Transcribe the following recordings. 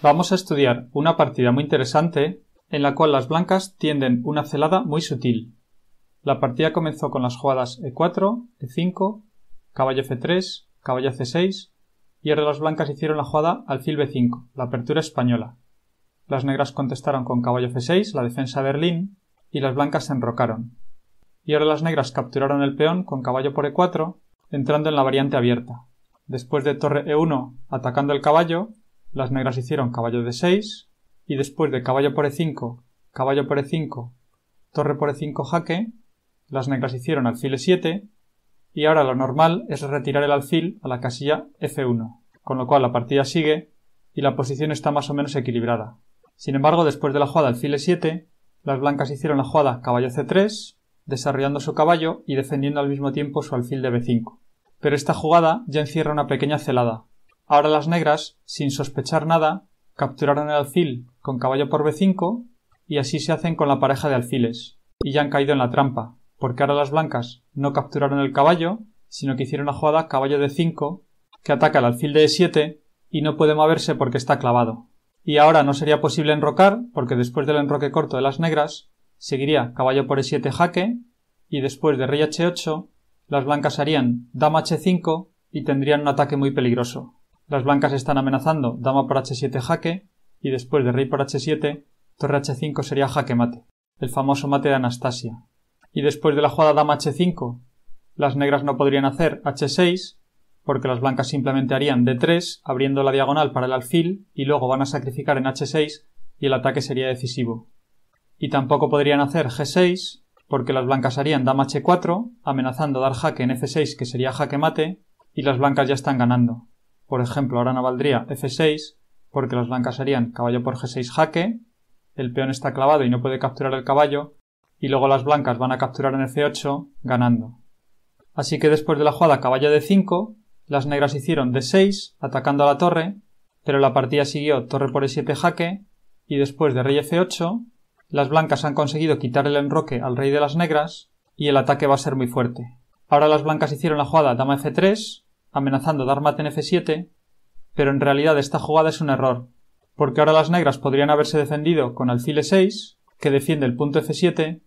Vamos a estudiar una partida muy interesante en la cual las blancas tienden una celada muy sutil. La partida comenzó con las jugadas e4, e5, caballo f3, caballo c6 y ahora las blancas hicieron la jugada alfil b5, la apertura española. Las negras contestaron con caballo f6, la defensa de Berlín y las blancas se enrocaron. Y ahora las negras capturaron el peón con caballo por e4, entrando en la variante abierta. Después de torre e1 atacando el caballo, las negras hicieron caballo de 6 y después de caballo por e5, caballo por e5, torre por e5 jaque, las negras hicieron alfil e7 y ahora lo normal es retirar el alfil a la casilla f1, con lo cual la partida sigue y la posición está más o menos equilibrada. Sin embargo, después de la jugada alfil e7, las blancas hicieron la jugada caballo c3, desarrollando su caballo y defendiendo al mismo tiempo su alfil de b5. Pero esta jugada ya encierra una pequeña celada, Ahora las negras, sin sospechar nada, capturaron el alfil con caballo por B5 y así se hacen con la pareja de alfiles. Y ya han caído en la trampa, porque ahora las blancas no capturaron el caballo, sino que hicieron la jugada caballo de 5 que ataca el alfil de E7 y no puede moverse porque está clavado. Y ahora no sería posible enrocar, porque después del enroque corto de las negras, seguiría caballo por E7 jaque, y después de rey H8, las blancas harían dama H5 y tendrían un ataque muy peligroso. Las blancas están amenazando dama por h7 jaque y después de rey por h7, torre h5 sería jaque mate, el famoso mate de Anastasia. Y después de la jugada dama h5, las negras no podrían hacer h6 porque las blancas simplemente harían d3 abriendo la diagonal para el alfil y luego van a sacrificar en h6 y el ataque sería decisivo. Y tampoco podrían hacer g6 porque las blancas harían dama h4 amenazando dar jaque en f6 que sería jaque mate y las blancas ya están ganando. Por ejemplo, ahora no valdría f6 porque las blancas harían caballo por g6 jaque, el peón está clavado y no puede capturar el caballo, y luego las blancas van a capturar en f8 ganando. Así que después de la jugada caballo de 5, las negras hicieron d6 atacando a la torre, pero la partida siguió torre por e7 jaque, y después de rey f8, las blancas han conseguido quitar el enroque al rey de las negras, y el ataque va a ser muy fuerte. Ahora las blancas hicieron la jugada dama f3, amenazando dar mate en f7, pero en realidad esta jugada es un error, porque ahora las negras podrían haberse defendido con alfil e6, que defiende el punto f7,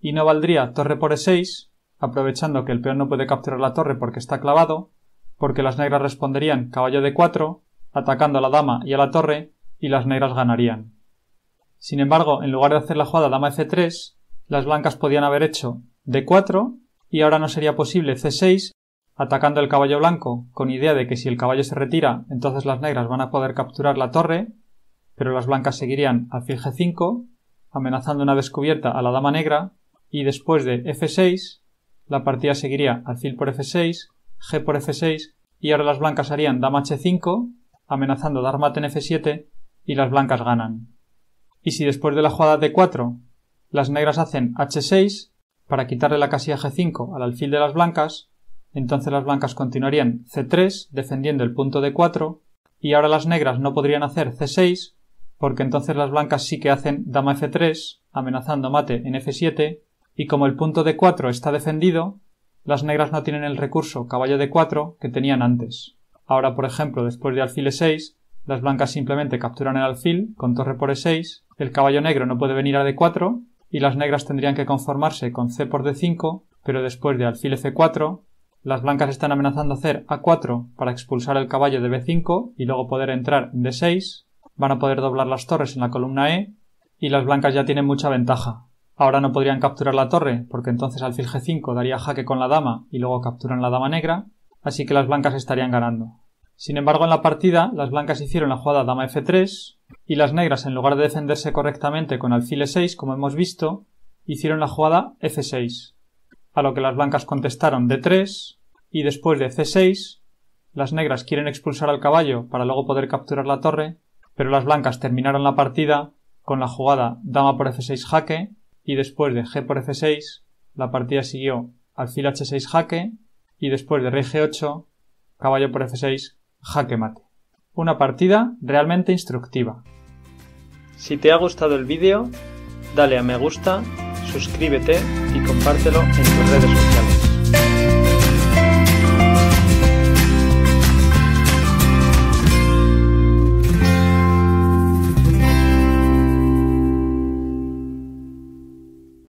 y no valdría torre por e6, aprovechando que el peón no puede capturar la torre porque está clavado, porque las negras responderían caballo d4, atacando a la dama y a la torre, y las negras ganarían. Sin embargo, en lugar de hacer la jugada dama f3, las blancas podían haber hecho d4, y ahora no sería posible c6 atacando el caballo blanco con idea de que si el caballo se retira, entonces las negras van a poder capturar la torre, pero las blancas seguirían alfil g5, amenazando una descubierta a la dama negra, y después de f6, la partida seguiría alfil por f6, g por f6, y ahora las blancas harían dama h5, amenazando dar mate en f7, y las blancas ganan. Y si después de la jugada d4, las negras hacen h6, para quitarle la casilla g5 al alfil de las blancas, entonces las blancas continuarían C3 defendiendo el punto D4 y ahora las negras no podrían hacer C6 porque entonces las blancas sí que hacen dama F3 amenazando mate en F7 y como el punto D4 está defendido, las negras no tienen el recurso caballo D4 que tenían antes. Ahora, por ejemplo, después de alfil E6, las blancas simplemente capturan el alfil con torre por E6, el caballo negro no puede venir a D4 y las negras tendrían que conformarse con C por D5, pero después de alfil F4 las blancas están amenazando hacer A4 para expulsar el caballo de B5 y luego poder entrar en D6. Van a poder doblar las torres en la columna E. Y las blancas ya tienen mucha ventaja. Ahora no podrían capturar la torre porque entonces alfil G5 daría jaque con la dama y luego capturan la dama negra. Así que las blancas estarían ganando. Sin embargo, en la partida, las blancas hicieron la jugada dama F3 y las negras, en lugar de defenderse correctamente con alfil E6, como hemos visto, hicieron la jugada F6 a lo que las blancas contestaron D3, y después de C6, las negras quieren expulsar al caballo para luego poder capturar la torre, pero las blancas terminaron la partida con la jugada dama por F6 jaque, y después de G por F6, la partida siguió alfil H6 jaque, y después de rey G8, caballo por F6 jaque mate. Una partida realmente instructiva. Si te ha gustado el vídeo, dale a me gusta, suscríbete y compártelo en tus redes sociales.